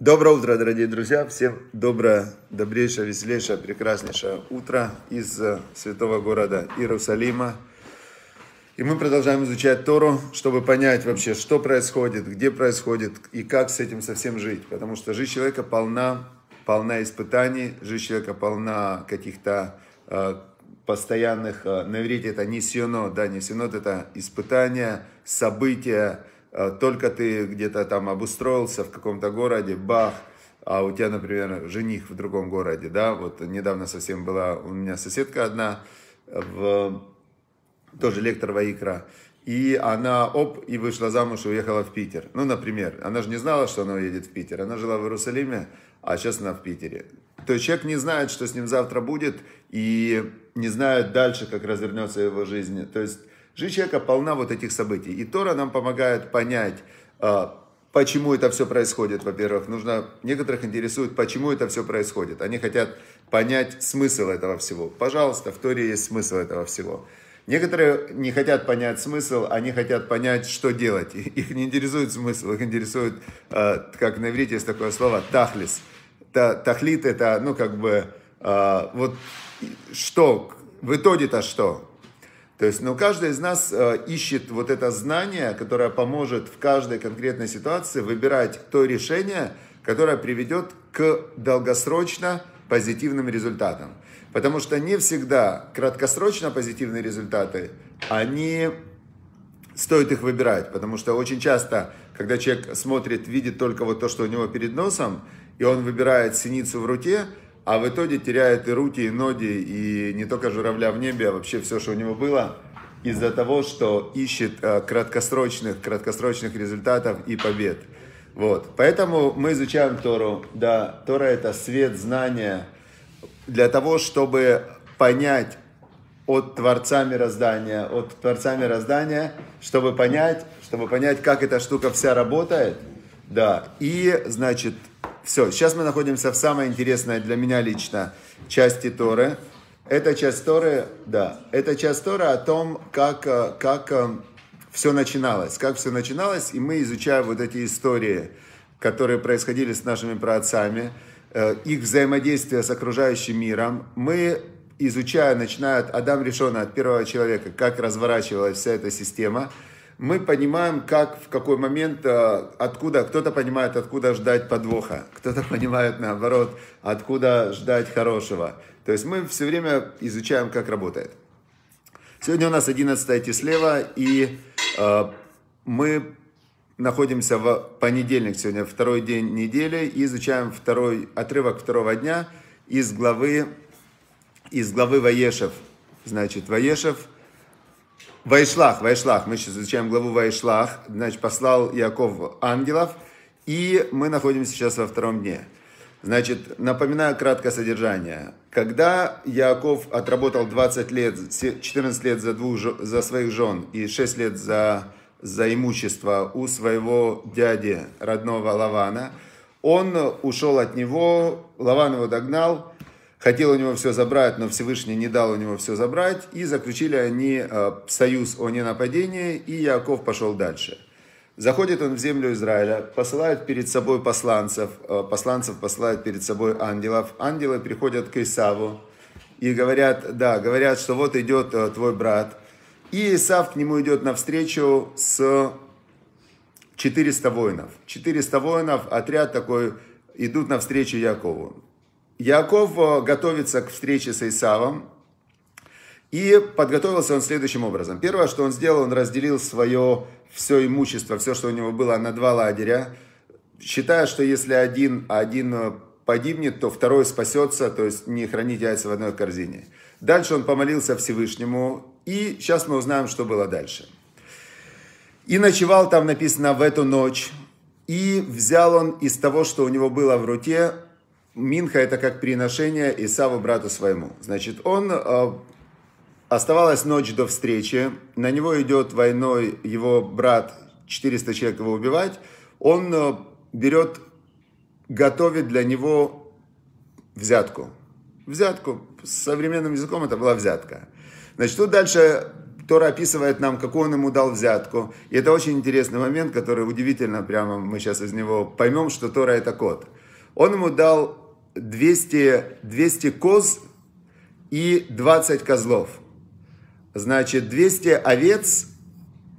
Доброе утро, дорогие друзья! Всем доброе, добрейшее, веселейшее, прекраснейшее утро из э, святого города Иерусалима. И мы продолжаем изучать Тору, чтобы понять вообще, что происходит, где происходит и как с этим совсем жить. Потому что жизнь человека полна, полна испытаний, жизнь человека полна каких-то э, постоянных, э, на иврите это несено, да, несено это испытания, события, Э, только ты где-то там обустроился в каком-то городе, бах, а у тебя, например, жених в другом городе, да, вот недавно совсем была у меня соседка одна, в, тоже лектор Ваикра, и она, оп, и вышла замуж и уехала в Питер. Ну, например, она же не знала, что она уедет в Питер. Она жила в Иерусалиме, а сейчас она в Питере. То есть человек не знает, что с ним завтра будет, и не знает дальше, как развернется его жизнь. То есть Жизнь человека полна вот этих событий. И Тора нам помогает понять, а, почему это все происходит, во-первых. Нужно, некоторых интересует, почему это все происходит. Они хотят понять смысл этого всего. Пожалуйста, в Торе есть смысл этого всего. Некоторые не хотят понять смысл, они хотят понять, что делать. Их не интересует смысл, их интересует, а, как на иврите есть такое слово, тахлис. Тахлит это, ну, как бы, а, вот что, в итоге-то что? То есть, ну, каждый из нас э, ищет вот это знание, которое поможет в каждой конкретной ситуации выбирать то решение, которое приведет к долгосрочно позитивным результатам. Потому что не всегда краткосрочно позитивные результаты, они стоит их выбирать, потому что очень часто, когда человек смотрит, видит только вот то, что у него перед носом, и он выбирает синицу в руке – а в итоге теряет и руки, и ноги, и не только журавля в небе, а вообще все, что у него было, из-за того, что ищет э, краткосрочных, краткосрочных результатов и побед. Вот. Поэтому мы изучаем Тору. Да, Тора это свет знания для того, чтобы понять от Творца мироздания, от Творца мироздания, чтобы понять, чтобы понять, как эта штука вся работает. Да, и, значит, все, сейчас мы находимся в самой интересной для меня лично части Торы. Это часть Торы, да, это часть Торы о том, как, э, как э, все начиналось, как все начиналось, и мы изучаем вот эти истории, которые происходили с нашими праотцами, э, их взаимодействие с окружающим миром. Мы изучая, начиная от Адам Решона, от первого человека, как разворачивалась вся эта система – мы понимаем, как, в какой момент, э, откуда, кто-то понимает, откуда ждать подвоха, кто-то понимает, наоборот, откуда ждать хорошего. То есть мы все время изучаем, как работает. Сегодня у нас 11 слева, и э, мы находимся в понедельник, сегодня второй день недели, и изучаем второй отрывок второго дня из главы, из главы Ваешев. Значит, Ваешев – Вайшлах, Вайшлах, мы сейчас изучаем главу Вайшлах, значит, послал Яков ангелов, и мы находимся сейчас во втором дне. Значит, напоминаю краткое содержание. Когда Яков отработал 20 лет, 14 лет за, двух, за своих жен и 6 лет за, за имущество у своего дяди, родного Лавана, он ушел от него, Лаван его догнал, хотел у него все забрать, но Всевышний не дал у него все забрать, и заключили они э, союз о ненападении, и Яков пошел дальше. Заходит он в землю Израиля, посылают перед собой посланцев, э, посланцев посылают перед собой ангелов, ангелы приходят к Исаву и говорят, да, говорят, что вот идет э, твой брат, и Исав к нему идет навстречу с 400 воинов. 400 воинов, отряд такой, идут навстречу Якову. Яков э, готовится к встрече с Исавом, и подготовился он следующим образом. Первое, что он сделал, он разделил свое все имущество, все, что у него было, на два лагеря, считая, что если один, один э, погибнет, то второй спасется, то есть не хранить яйца в одной корзине. Дальше он помолился Всевышнему, и сейчас мы узнаем, что было дальше. И ночевал там, написано, в эту ночь, и взял он из того, что у него было в руке, Минха это как приношение Исава брату своему. Значит, он э, оставалась ночь до встречи, на него идет войной его брат, 400 человек его убивать, он э, берет, готовит для него взятку. Взятку, современным языком это была взятка. Значит, тут дальше Тора описывает нам, какую он ему дал взятку. И это очень интересный момент, который удивительно прямо мы сейчас из него поймем, что Тора это кот. Он ему дал 200, 200 коз и 20 козлов. Значит, 200 овец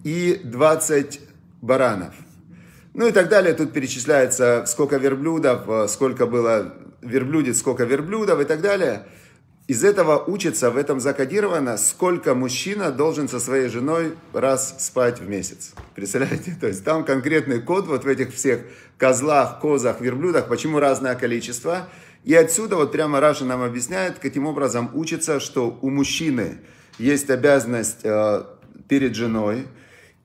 и 20 баранов. Ну и так далее. Тут перечисляется, сколько верблюдов, э, сколько было верблюдец, сколько верблюдов и так далее. Из этого учится, в этом закодировано, сколько мужчина должен со своей женой раз спать в месяц. Представляете? То есть там конкретный код вот в этих всех козлах, козах, верблюдах, почему разное количество. И отсюда вот прямо Раша нам объясняет, каким образом учится, что у мужчины есть обязанность э, перед женой,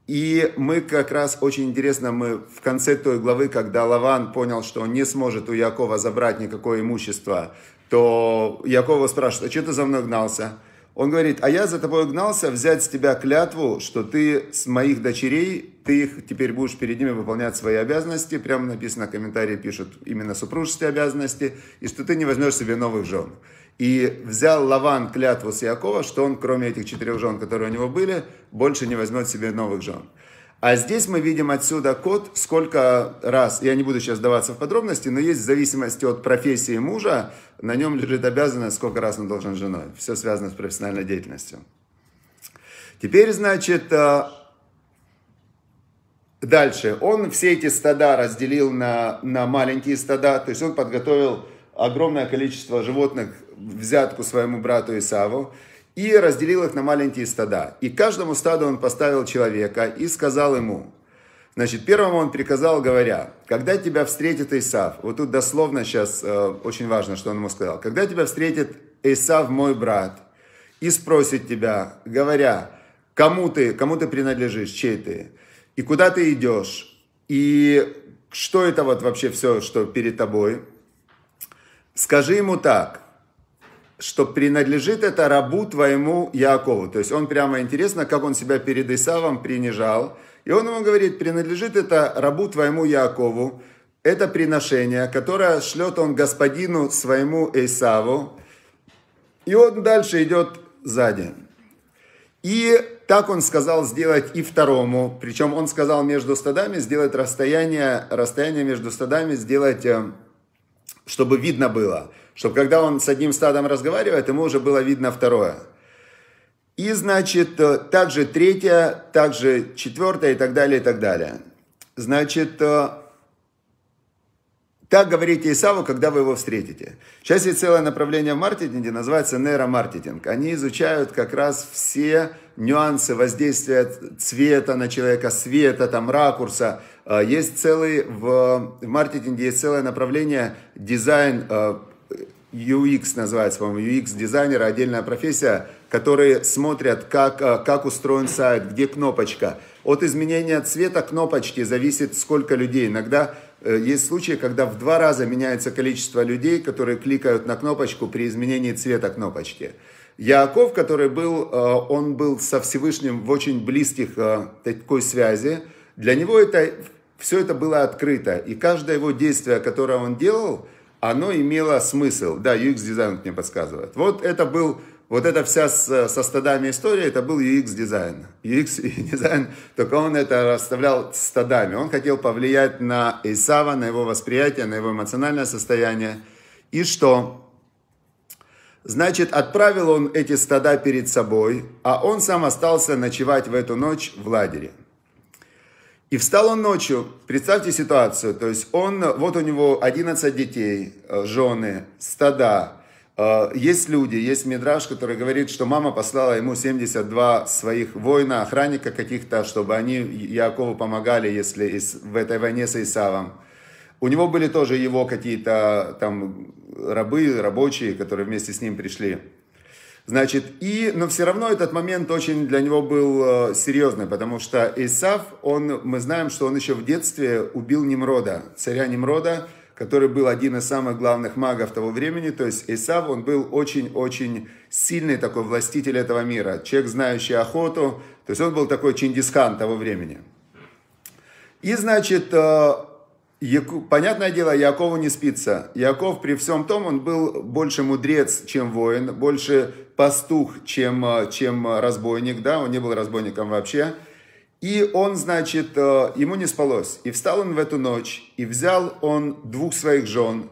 и мы как раз очень интересно, мы в конце той главы, когда Лаван понял, что он не сможет у Якова забрать никакое имущество, то Якова его спрашивает, а что ты за мной гнался? Он говорит, а я за тобой гнался взять с тебя клятву, что ты с моих дочерей, ты их теперь будешь перед ними выполнять свои обязанности, прямо написано, комментарии пишут именно супружеские обязанности, и что ты не возьмешь себе новых жен. И взял Лаван клятву с Якова, что он, кроме этих четырех жен, которые у него были, больше не возьмет себе новых жен. А здесь мы видим отсюда код, сколько раз, я не буду сейчас даваться в подробности, но есть в зависимости от профессии мужа, на нем лежит обязанность, сколько раз он должен женой. Все связано с профессиональной деятельностью. Теперь, значит, э, дальше. Он все эти стада разделил на, на маленькие стада, то есть он подготовил огромное количество животных взятку своему брату Исаву и разделил их на маленькие стада. И каждому стаду он поставил человека и сказал ему, Значит, первому он приказал, говоря, когда тебя встретит Исав, вот тут дословно сейчас э, очень важно, что он ему сказал, когда тебя встретит Исав, мой брат, и спросит тебя, говоря, кому ты, кому ты принадлежишь, чей ты, и куда ты идешь, и что это вот вообще все, что перед тобой, скажи ему так, что принадлежит это рабу твоему Якову. То есть он прямо интересно, как он себя перед Исавом принижал. И он ему говорит, принадлежит это рабу твоему Якову. Это приношение, которое шлет он господину своему Исаву. И он дальше идет сзади. И так он сказал сделать и второму. Причем он сказал между стадами сделать расстояние, расстояние между стадами сделать э, чтобы видно было, чтобы когда он с одним стадом разговаривает, ему уже было видно второе. И, значит, э, также третье, также четвертое и так далее, и так далее. Значит, э, так говорите Исаву, когда вы его встретите. Сейчас есть целое направление в маркетинге, называется нейромаркетинг. Они изучают как раз все нюансы воздействия цвета на человека, света, там, ракурса. Э, есть целый, в, в маркетинге есть целое направление дизайн, UX э, называется, по-моему, UX-дизайнера, отдельная профессия, которые смотрят, как, э, как устроен сайт, где кнопочка. От изменения цвета кнопочки зависит, сколько людей. Иногда Э, есть случаи, когда в два раза меняется количество людей, которые кликают на кнопочку при изменении цвета кнопочки. Яаков, который был, э, он был со Всевышним в очень близких э, такой связи. Для него это, все это было открыто. И каждое его действие, которое он делал, оно имело смысл. Да, UX-дизайн мне подсказывает. Вот это был вот эта вся с, э, со стадами история, это был UX-дизайн. UX-дизайн, только он это расставлял стадами. Он хотел повлиять на Исава, на его восприятие, на его эмоциональное состояние. И что? Значит, отправил он эти стада перед собой, а он сам остался ночевать в эту ночь в лагере. И встал он ночью, представьте ситуацию, то есть он, вот у него 11 детей, э, жены, стада, а, есть люди, есть Мидраш, который говорит, что мама послала ему 72 своих воина, охранника каких-то, чтобы они Якову помогали, если в этой войне с Исавом. У него были тоже его какие-то там рабы, рабочие, которые вместе с ним пришли. Значит, и, но все равно этот момент очень для него был э, серьезный, потому что Исав, он, мы знаем, что он еще в детстве убил Немрода, царя Немрода, который был один из самых главных магов того времени, то есть Исав, он был очень-очень сильный такой властитель этого мира, человек, знающий охоту, то есть он был такой Чингисхан того времени. И, значит, э, Яку... Понятное дело, Якову не спится. Яков при всем том, он был больше мудрец, чем воин, больше пастух, чем, э, чем разбойник, да, он не был разбойником вообще. И он, значит, э, ему не спалось. И встал он в эту ночь, и взял он двух своих жен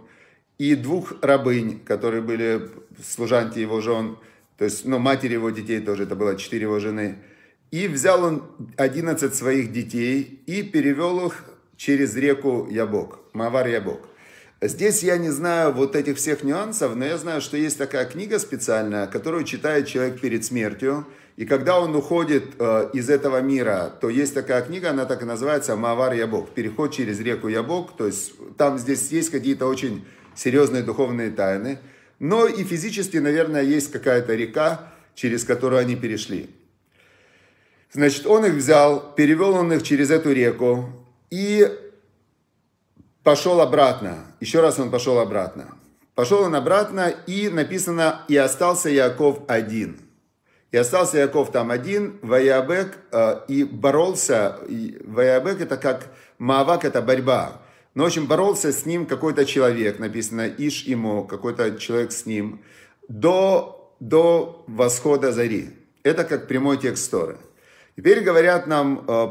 и двух рабынь, которые были служанки его жен, то есть, ну, матери его детей тоже, это было четыре его жены. И взял он одиннадцать своих детей и перевел их через реку Ябок, Мавар-Ябок. Здесь я не знаю вот этих всех нюансов, но я знаю, что есть такая книга специальная, которую читает человек перед смертью, и когда он уходит э, из этого мира, то есть такая книга, она так и называется «Мавар Ябок», «Переход через реку Ябок». То есть там здесь есть какие-то очень серьезные духовные тайны. Но и физически, наверное, есть какая-то река, через которую они перешли. Значит, он их взял, перевел он их через эту реку и пошел обратно. Еще раз он пошел обратно. Пошел он обратно, и написано «И остался Яков один». И остался Яков там один, Ваябек, э, и боролся. И Ваябек это как Маавак, это борьба. Но, ну, в общем, боролся с ним какой-то человек, написано Иш ему, какой-то человек с ним, до, до восхода зари. Это как прямой текст Торы. Теперь говорят нам, э,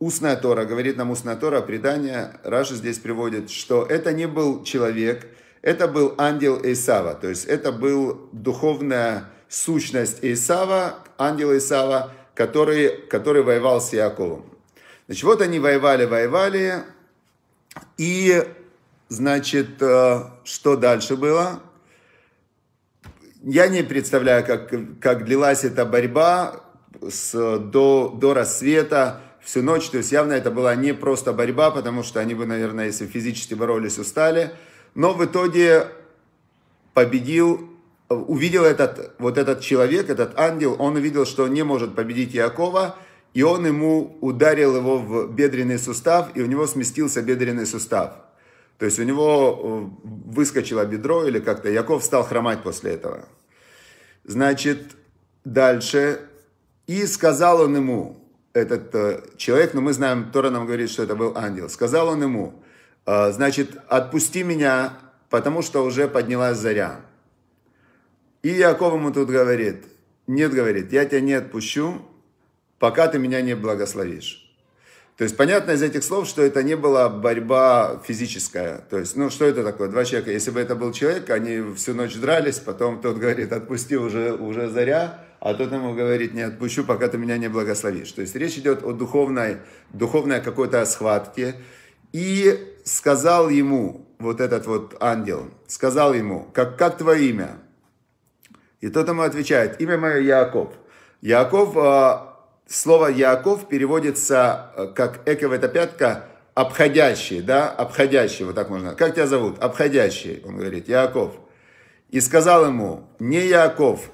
устная Тора, говорит нам устная Тора, предание, Раша здесь приводит, что это не был человек, это был ангел Эйсава, то есть это был духовная сущность Исава, ангела Исава, который, который воевал с Яковом. Значит, вот они воевали, воевали, и, значит, э, что дальше было? Я не представляю, как, как длилась эта борьба с, до, до рассвета, всю ночь. То есть явно это была не просто борьба, потому что они бы, наверное, если физически боролись, устали. Но в итоге победил увидел этот, вот этот человек, этот ангел, он увидел, что не может победить Якова, и он ему ударил его в бедренный сустав, и у него сместился бедренный сустав. То есть у него э, выскочило бедро или как-то. Яков стал хромать после этого. Значит, дальше. И сказал он ему, этот э, человек, но ну мы знаем, Тора нам говорит, что это был ангел. Сказал он ему, э, значит, отпусти меня, потому что уже поднялась заря. И Яков ему тут говорит, нет, говорит, я тебя не отпущу, пока ты меня не благословишь. То есть понятно из этих слов, что это не была борьба физическая. То есть, ну что это такое? Два человека. Если бы это был человек, они всю ночь дрались, потом тот говорит, отпусти уже, уже заря, а тот ему говорит, не отпущу, пока ты меня не благословишь. То есть речь идет о духовной, духовной какой-то схватке. И сказал ему, вот этот вот ангел, сказал ему, как, как твое имя? И тот ему отвечает, имя мое Яков. Яков, э, слово Яков переводится э, как эков это пятка, обходящий, да, обходящий, вот так можно. Как тебя зовут? Обходящий, он говорит, Яков. И сказал ему, не Яков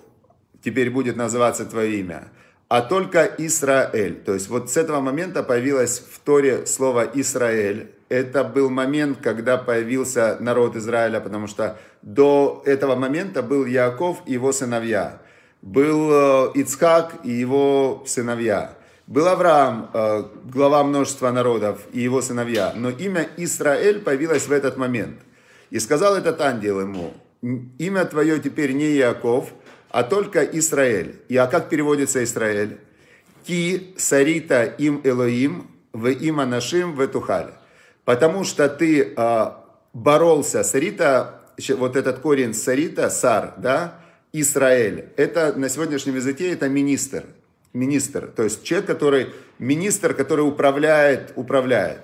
теперь будет называться твое имя, а только Израиль. То есть вот с этого момента появилось в Торе слово Израиль. Это был момент, когда появился народ Израиля, потому что до этого момента был Яков и его сыновья. Был э, Ицхак и его сыновья. Был Авраам, э, глава множества народов и его сыновья. Но имя Израиль появилось в этот момент. И сказал этот ангел ему, имя твое теперь не Яков, а только Израиль. И а как переводится Израиль? Ки сарита им Элоим, в има нашим ветухаль. Потому что ты э, боролся, сарита вот этот корень сарита, сар, да, Израиль. Это на сегодняшнем языке это министр. Министр, то есть человек, который, министр, который управляет, управляет.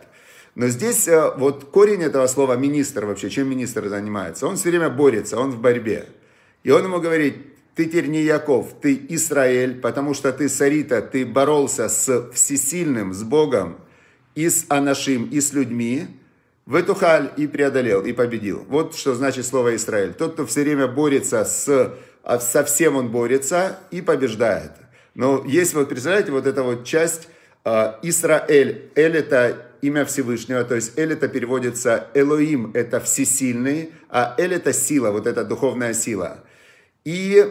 Но здесь э, вот корень этого слова министр вообще, чем министр занимается? Он все время борется, он в борьбе. И он ему говорит, ты теперь не Яков, ты Израиль, потому что ты Сарита, ты боролся с всесильным, с Богом, и с Анашим, и с людьми, Ветухаль и преодолел, и победил. Вот что значит слово Израиль. Тот, кто все время борется с, а со всем он борется и побеждает. Но есть, вот представляете, вот эта вот часть Израиль Исраэль. Эль это имя Всевышнего, то есть Эль это переводится Элоим, это всесильный, а Эль это сила, вот эта духовная сила. И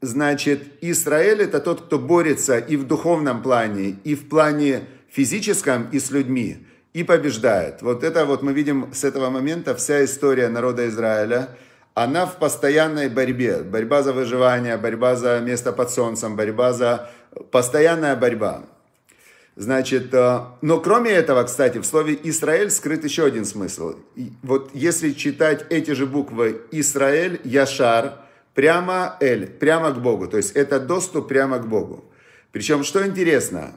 значит, Израиль это тот, кто борется и в духовном плане, и в плане физическом, и с людьми и побеждает. Вот это вот мы видим с этого момента вся история народа Израиля. Она в постоянной борьбе. Борьба за выживание, борьба за место под солнцем, борьба за... Постоянная борьба. Значит, э, но кроме этого, кстати, в слове «Израиль» скрыт еще один смысл. Вот если читать эти же буквы «Израиль», «Яшар», прямо «Эль», прямо к Богу. То есть это доступ прямо к Богу. Причем, что интересно,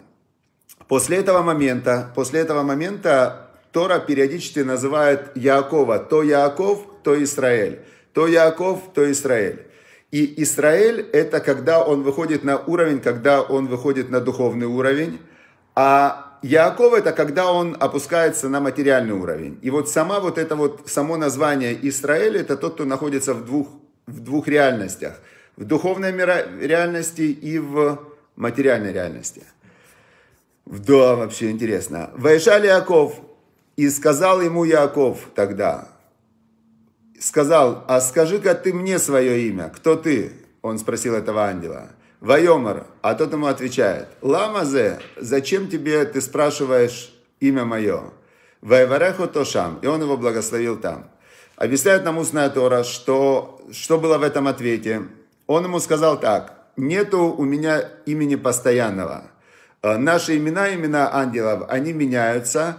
После этого момента, после этого момента Тора периодически называет Яакова то Яаков, то Израиль, то Яаков, то Израиль. И Израиль – это когда он выходит на уровень, когда он выходит на духовный уровень, а Яаков – это когда он опускается на материальный уровень. И вот сама вот это вот, само название Израиль – это тот, кто находится в двух, в двух реальностях. В духовной реальности и в материальной реальности. Да, вообще интересно. Вайшаль Яков, и сказал ему Яков тогда, сказал, а скажи-ка ты мне свое имя, кто ты? Он спросил этого ангела. Вайомар, а тот ему отвечает, Ламазе, зачем тебе ты спрашиваешь имя мое? Вайвареху Тошам, и он его благословил там. Объясняет нам устная Тора, что, что было в этом ответе. Он ему сказал так, нету у меня имени постоянного – Э, наши имена, имена ангелов, они меняются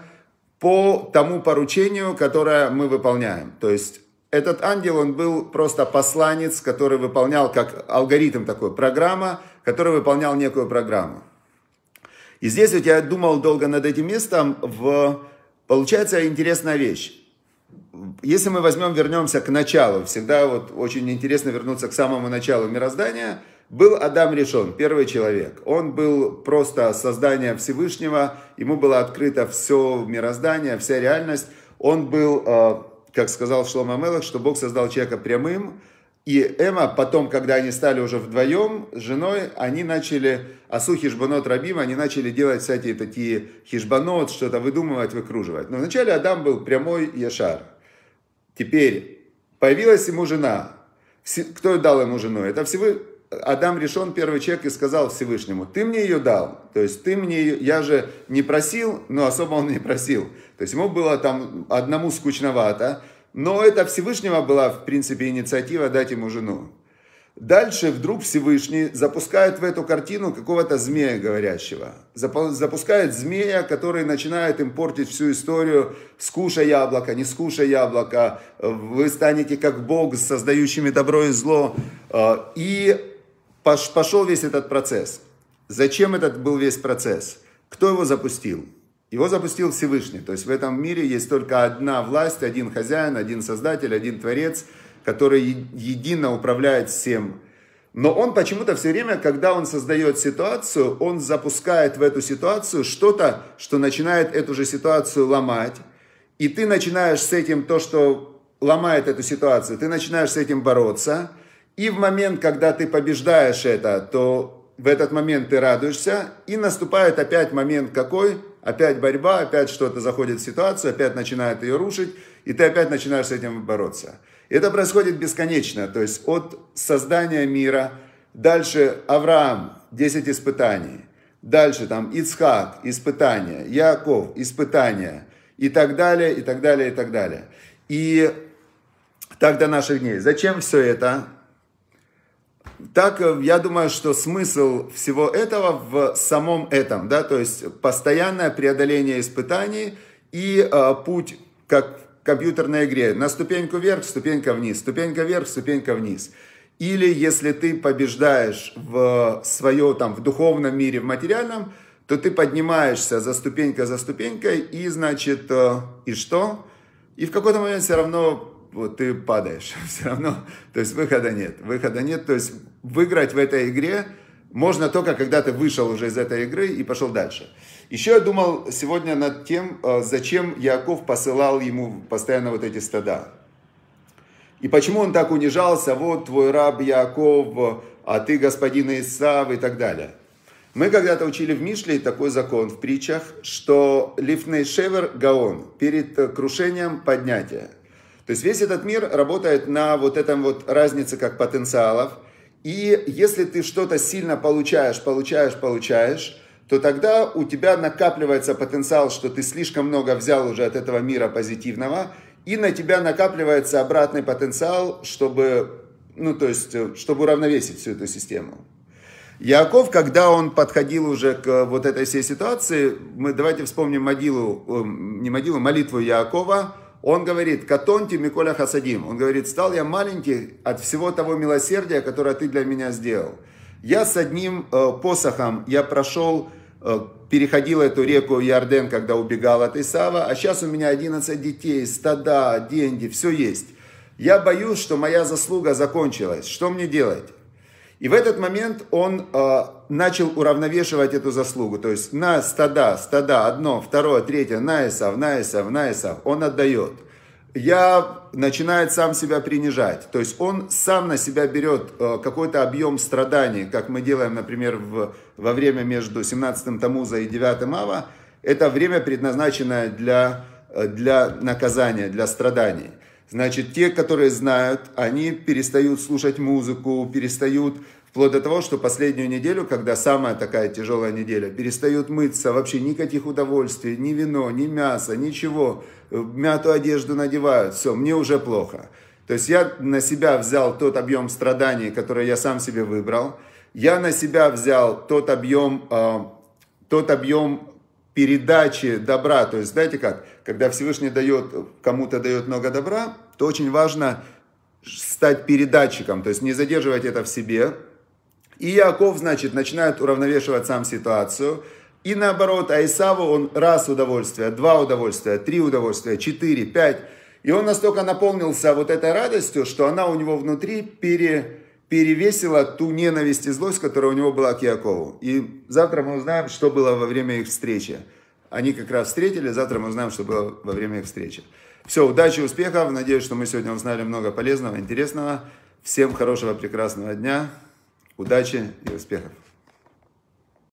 по тому поручению, которое мы выполняем. То есть этот ангел, он был просто посланец, который выполнял как алгоритм такой, программа, который выполнял некую программу. И здесь вот я думал долго над этим местом, в... получается интересная вещь. Если мы возьмем, вернемся к началу, всегда вот очень интересно вернуться к самому началу мироздания – был Адам решен, первый человек. Он был просто создание Всевышнего, ему было открыто все мироздание, вся реальность. Он был, э, как сказал Шлома Мелах, что Бог создал человека прямым, и Эма потом, когда они стали уже вдвоем с женой, они начали, Асу Хижбанот Рабим, они начали делать всякие такие хижбанот, что-то выдумывать, выкруживать. Но вначале Адам был прямой Яшар. Теперь появилась ему жена. Кто дал ему жену? Это всего Адам решен, первый человек, и сказал Всевышнему, ты мне ее дал, то есть ты мне, ее... я же не просил, но особо он не просил. То есть ему было там одному скучновато, но это Всевышнего была, в принципе, инициатива дать ему жену. Дальше вдруг Всевышний запускает в эту картину какого-то змея говорящего. Запускает змея, который начинает им портить всю историю. Скушай яблоко, не скушай яблоко. Вы станете как Бог с создающими добро и зло. А, и пошел весь этот процесс. Зачем этот был весь процесс? Кто его запустил? Его запустил Всевышний. То есть в этом мире есть только одна власть, один хозяин, один создатель, один творец, который едино управляет всем. Но он почему-то все время, когда он создает ситуацию, он запускает в эту ситуацию что-то, что начинает эту же ситуацию ломать. И ты начинаешь с этим то, что ломает эту ситуацию, ты начинаешь с этим бороться – и в момент, когда ты побеждаешь это, то в этот момент ты радуешься, и наступает опять момент какой? Опять борьба, опять что-то заходит в ситуацию, опять начинает ее рушить, и ты опять начинаешь с этим бороться. Это происходит бесконечно, то есть от создания мира, дальше Авраам, 10 испытаний, дальше там Ицхак, испытания, Яков, испытания, и так далее, и так далее, и так далее. И так до наших дней. Зачем все это? Так, э, я думаю, что смысл всего этого в самом этом, да, то есть постоянное преодоление испытаний и э, путь как в компьютерной игре на ступеньку вверх, ступенька вниз, ступенька вверх, ступенька вниз. Или если ты побеждаешь в свое там в духовном мире, в материальном, то ты поднимаешься за ступенькой за ступенькой и значит э, и что? И в какой-то момент все равно вот ты падаешь все равно. То есть выхода нет. Выхода нет. То есть выиграть в этой игре можно только, когда ты вышел уже из этой игры и пошел дальше. Еще я думал сегодня над тем, э, зачем Яков посылал ему постоянно вот эти стада. И почему он так унижался, вот твой раб Яков, а ты господин Исав и так далее. Мы когда-то учили в Мишле такой закон в притчах, что лифней шевер гаон, перед э, крушением поднятия. То есть весь этот мир работает на вот этом вот разнице как потенциалов. И если ты что-то сильно получаешь, получаешь, получаешь, то тогда у тебя накапливается потенциал, что ты слишком много взял уже от этого мира позитивного, и на тебя накапливается обратный потенциал, чтобы, ну, то есть, э, чтобы уравновесить всю эту систему. Яков, когда он подходил уже к вот этой всей ситуации, мы давайте вспомним могилу, эм, не могилу, молитву Якова, он говорит, «Катонти Миколя Хасадим». Он говорит, «Стал я маленький от всего того милосердия, которое ты для меня сделал». Я с одним э, посохом, я прошел, э, переходил эту реку Ярден, когда убегал от Исава, а сейчас у меня 11 детей, стада, деньги, все есть. Я боюсь, что моя заслуга закончилась. Что мне делать? И в этот момент он э, начал уравновешивать эту заслугу. То есть на стада, стада, одно, второе, третье, на Исав, на Исав, на Исав, он отдает. Я начинает сам себя принижать. То есть он сам на себя берет э, какой-то объем страданий, как мы делаем, например, в, во время между 17-м Тамуза и 9-м Ава. Это время, предназначенное для, а, для наказания, для страданий. Значит, те, которые знают, они перестают слушать музыку, перестают Вплоть до того, что последнюю неделю, когда самая такая тяжелая неделя, перестают мыться, вообще никаких удовольствий, ни вино, ни мясо, ничего. Э, мятую одежду надевают, все, мне уже плохо. То есть я на себя взял тот объем страданий, который я сам себе выбрал. Я на себя взял тот объем, э, тот объем передачи добра. То есть, знаете как, когда Всевышний дает, кому-то дает много добра, то очень важно стать передатчиком, то есть не задерживать это в себе. И Яков, значит, начинает уравновешивать сам ситуацию. И наоборот, Айсаву он раз удовольствие, два удовольствия, три удовольствия, четыре, пять. И он настолько наполнился вот этой радостью, что она у него внутри пере, перевесила ту ненависть и злость, которая у него была к Якову. И завтра мы узнаем, что было во время их встречи. Они как раз встретили, завтра мы узнаем, что было во время их встречи. Все, удачи, успехов. Надеюсь, что мы сегодня узнали много полезного, интересного. Всем хорошего, прекрасного дня. Удачи и успехов.